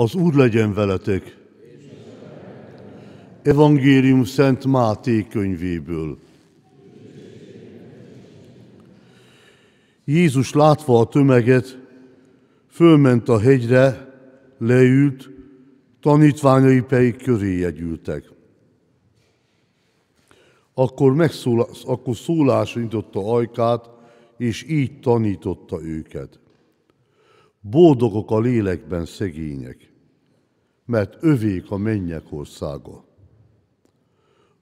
Az Úr legyen veletek! Evangélium Szent Máté könyvéből. Jézus látva a tömeget, fölment a hegyre, leült, tanítványai pedig köréje gyűltek. Akkor, megszólás, akkor szólásra nyitotta ajkát, és így tanította őket. Boldogok a lélekben szegények, mert övék a mennyek országa.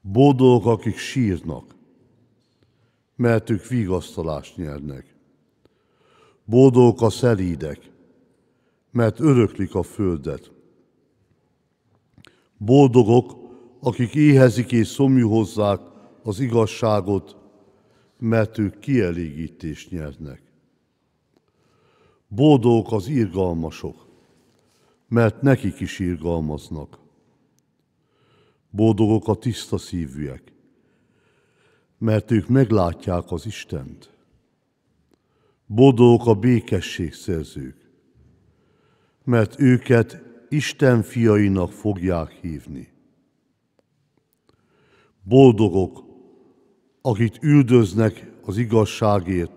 Boldogok, akik sírnak, mert ők vigasztalást nyernek. Boldogok a szelídek, mert öröklik a földet. Boldogok, akik éhezik és szomjúhozzák az igazságot, mert ők kielégítést nyernek. Boldogok az irgalmasok, mert nekik is irgalmaznak. Boldogok a tiszta szívűek, mert ők meglátják az Istent. Boldogok a békességszerzők, mert őket Isten fiainak fogják hívni. Boldogok, akit üldöznek az igazságért,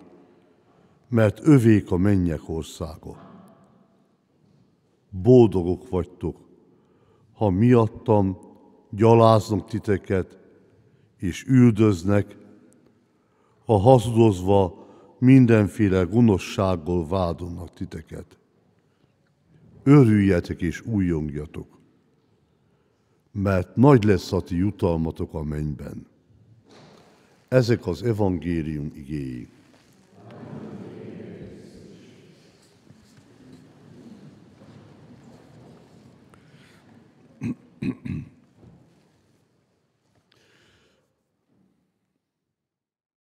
mert övék a mennyek országot boldogok vagytok, ha miattam gyaláznak titeket, és üldöznek, ha hazudozva mindenféle gonoszsággal vádolnak titeket. Örüljetek és újongjatok, mert nagy lesz a ti jutalmatok a mennyben. Ezek az evangélium igéi.